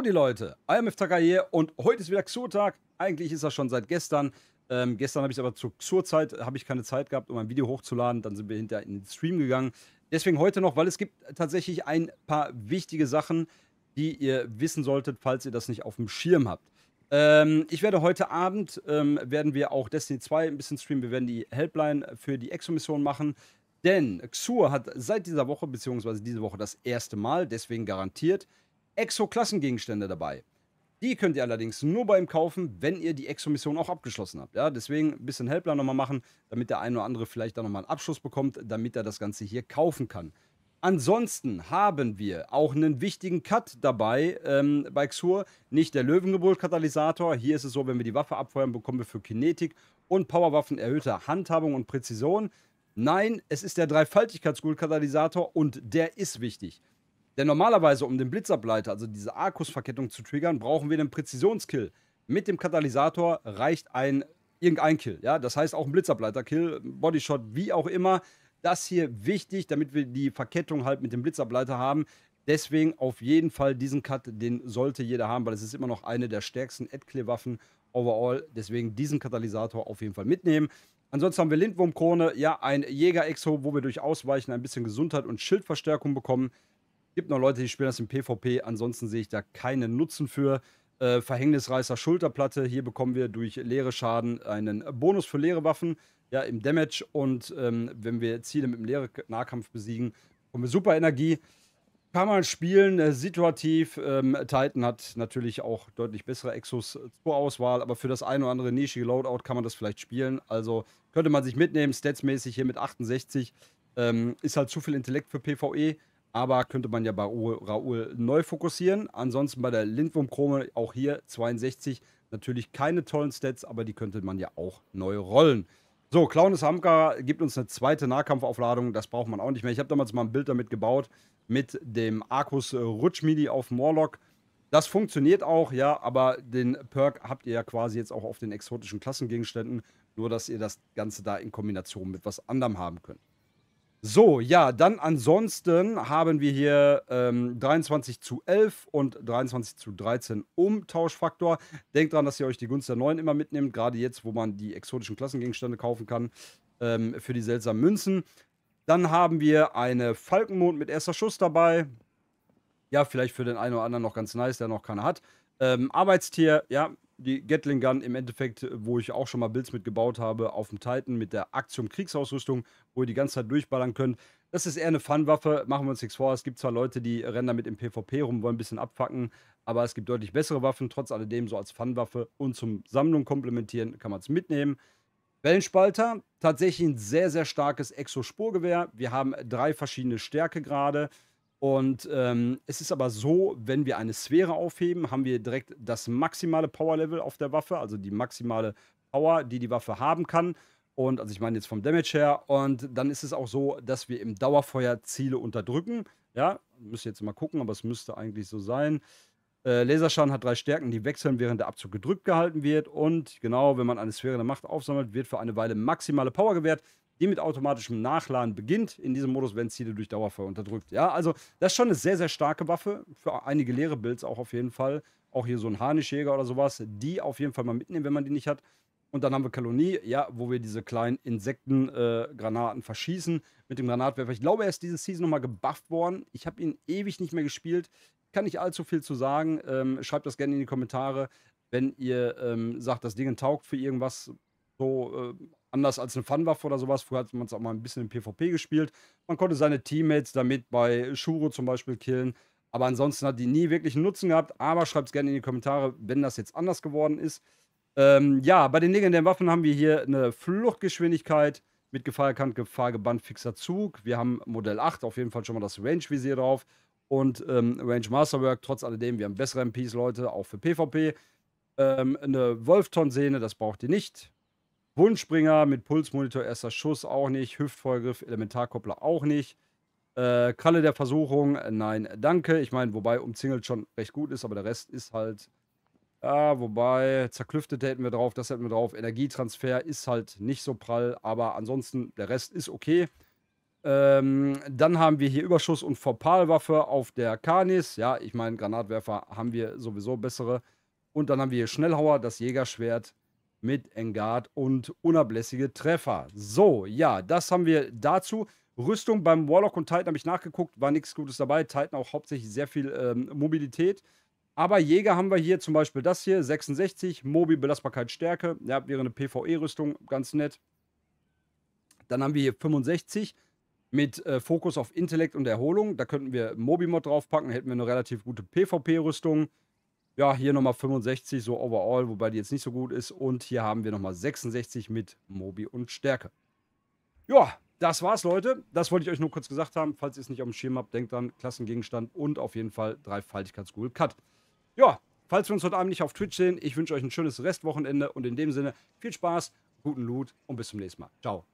Howdy Leute, IMF Taka hier und heute ist wieder Xur-Tag. Eigentlich ist das schon seit gestern. Ähm, gestern habe ich aber zur Xur-Zeit, habe ich keine Zeit gehabt, um ein Video hochzuladen. Dann sind wir hinterher in den Stream gegangen. Deswegen heute noch, weil es gibt tatsächlich ein paar wichtige Sachen, die ihr wissen solltet, falls ihr das nicht auf dem Schirm habt. Ähm, ich werde heute Abend, ähm, werden wir auch Destiny 2 ein bisschen streamen. Wir werden die Helpline für die Exo-Mission machen. Denn Xur hat seit dieser Woche, beziehungsweise diese Woche das erste Mal, deswegen garantiert, Exo-Klassengegenstände dabei. Die könnt ihr allerdings nur beim Kaufen, wenn ihr die Exo-Mission auch abgeschlossen habt. Ja, deswegen ein bisschen Helpler nochmal machen, damit der ein oder andere vielleicht da nochmal einen Abschluss bekommt, damit er das Ganze hier kaufen kann. Ansonsten haben wir auch einen wichtigen Cut dabei ähm, bei Xur. Nicht der Löwengeburt-Katalysator. Hier ist es so, wenn wir die Waffe abfeuern, bekommen wir für Kinetik und Powerwaffen erhöhte Handhabung und Präzision. Nein, es ist der Dreifaltigkeitsgurt-Katalysator und der ist wichtig. Denn normalerweise, um den Blitzableiter, also diese arkus zu triggern, brauchen wir einen Präzisionskill. Mit dem Katalysator reicht ein irgendein Kill. Ja? Das heißt auch ein Blitzableiter-Kill, Bodyshot, wie auch immer. Das hier wichtig, damit wir die Verkettung halt mit dem Blitzableiter haben. Deswegen auf jeden Fall diesen Cut, den sollte jeder haben, weil es ist immer noch eine der stärksten Edclear-Waffen overall. Deswegen diesen Katalysator auf jeden Fall mitnehmen. Ansonsten haben wir Lindwurmkrone, ja, ein Jäger-Exo, wo wir durch Ausweichen ein bisschen Gesundheit und Schildverstärkung bekommen. Gibt noch Leute, die spielen das im PvP. Ansonsten sehe ich da keinen Nutzen für. Äh, Verhängnisreißer Schulterplatte. Hier bekommen wir durch leere Schaden einen Bonus für leere Waffen. Ja, im Damage. Und ähm, wenn wir Ziele mit dem leeren Nahkampf besiegen, bekommen wir super Energie. Kann man spielen, äh, situativ. Ähm, Titan hat natürlich auch deutlich bessere Exos zur Auswahl, aber für das ein oder andere nischige Loadout kann man das vielleicht spielen. Also könnte man sich mitnehmen, statsmäßig hier mit 68. Ähm, ist halt zu viel Intellekt für PvE aber könnte man ja bei Raoul neu fokussieren. Ansonsten bei der lindwurm auch hier 62. Natürlich keine tollen Stats, aber die könnte man ja auch neu rollen. So, Clownes Hamka gibt uns eine zweite Nahkampfaufladung. Das braucht man auch nicht mehr. Ich habe damals mal ein Bild damit gebaut mit dem Arcus Rutschmidi auf Morlock. Das funktioniert auch, ja, aber den Perk habt ihr ja quasi jetzt auch auf den exotischen Klassengegenständen. Nur, dass ihr das Ganze da in Kombination mit was anderem haben könnt. So, ja, dann ansonsten haben wir hier ähm, 23 zu 11 und 23 zu 13 Umtauschfaktor. Denkt dran, dass ihr euch die Gunst der Neuen immer mitnehmt, gerade jetzt, wo man die exotischen Klassengegenstände kaufen kann ähm, für die seltsamen Münzen. Dann haben wir eine Falkenmond mit erster Schuss dabei. Ja, vielleicht für den einen oder anderen noch ganz nice, der noch keine hat. Ähm, Arbeitstier, ja, die Gatling Gun im Endeffekt, äh, wo ich auch schon mal Builds mitgebaut habe, auf dem Titan mit der Aktion Kriegsausrüstung, wo ihr die ganze Zeit durchballern könnt. Das ist eher eine Fun-Waffe, machen wir uns nichts vor. Es gibt zwar Leute, die rennen damit im PvP rum, wollen ein bisschen abfacken, aber es gibt deutlich bessere Waffen, trotz alledem so als Fun-Waffe und zum Sammlung komplementieren kann man es mitnehmen. Wellenspalter, tatsächlich ein sehr, sehr starkes Exospurgewehr. Wir haben drei verschiedene Stärke gerade und ähm, es ist aber so, wenn wir eine Sphäre aufheben, haben wir direkt das maximale Power-Level auf der Waffe, also die maximale Power, die die Waffe haben kann. Und also ich meine jetzt vom Damage her. Und dann ist es auch so, dass wir im Dauerfeuer Ziele unterdrücken. Ja, müsst jetzt mal gucken, aber es müsste eigentlich so sein. Äh, Laserschaden hat drei Stärken, die wechseln, während der Abzug gedrückt gehalten wird. Und genau, wenn man eine Sphäre der Macht aufsammelt, wird für eine Weile maximale Power gewährt die mit automatischem Nachladen beginnt. In diesem Modus werden Ziele durch Dauerfeuer unterdrückt. Ja, also das ist schon eine sehr, sehr starke Waffe. Für einige leere Builds auch auf jeden Fall. Auch hier so ein Harnischjäger oder sowas. Die auf jeden Fall mal mitnehmen, wenn man die nicht hat. Und dann haben wir Kalonie, ja, wo wir diese kleinen Insektengranaten äh, verschießen mit dem Granatwerfer. Ich glaube, er ist diese Season nochmal gebufft worden. Ich habe ihn ewig nicht mehr gespielt. Kann nicht allzu viel zu sagen. Ähm, schreibt das gerne in die Kommentare, wenn ihr ähm, sagt, das Ding taugt für irgendwas. So äh, Anders als eine Funwaffe oder sowas. Früher hat man es auch mal ein bisschen im PvP gespielt. Man konnte seine Teammates damit bei Shuro zum Beispiel killen. Aber ansonsten hat die nie wirklich einen Nutzen gehabt. Aber schreibt es gerne in die Kommentare, wenn das jetzt anders geworden ist. Ähm, ja, bei den legendären Waffen haben wir hier eine Fluchtgeschwindigkeit mit Gefahr erkannt, fixer Zug. Wir haben Modell 8, auf jeden Fall schon mal das Range-Visier drauf. Und ähm, Range Masterwork, trotz alledem, wir haben bessere MPs, Leute, auch für PvP. Ähm, eine Wolfton-Sehne, das braucht ihr nicht. Buntspringer mit Pulsmonitor, erster Schuss auch nicht. Hüftvollgriff, Elementarkoppler auch nicht. Äh, Kralle der Versuchung, äh, nein, danke. Ich meine, wobei umzingelt schon recht gut ist, aber der Rest ist halt. Ja, wobei, zerklüftete hätten wir drauf, das hätten wir drauf. Energietransfer ist halt nicht so prall, aber ansonsten, der Rest ist okay. Ähm, dann haben wir hier Überschuss und Vorpalwaffe auf der Kanis. Ja, ich meine, Granatwerfer haben wir sowieso bessere. Und dann haben wir hier Schnellhauer, das Jägerschwert, mit Engard und unablässige Treffer. So, ja, das haben wir dazu. Rüstung beim Warlock und Titan habe ich nachgeguckt, war nichts Gutes dabei. Titan auch hauptsächlich sehr viel ähm, Mobilität. Aber Jäger haben wir hier zum Beispiel das hier, 66, Mobi, Belastbarkeit, Stärke. Ja, wäre eine PvE-Rüstung, ganz nett. Dann haben wir hier 65 mit äh, Fokus auf Intellekt und Erholung. Da könnten wir Mobi-Mod draufpacken, hätten wir eine relativ gute PvP-Rüstung. Ja, hier nochmal 65, so overall, wobei die jetzt nicht so gut ist. Und hier haben wir nochmal 66 mit Mobi und Stärke. Ja, das war's, Leute. Das wollte ich euch nur kurz gesagt haben. Falls ihr es nicht auf dem Schirm habt, denkt dran, Klassengegenstand und auf jeden Fall Dreifaltigkeitsghoul Cut. Ja, falls wir uns heute Abend nicht auf Twitch sehen, ich wünsche euch ein schönes Restwochenende und in dem Sinne viel Spaß, guten Loot und bis zum nächsten Mal. Ciao.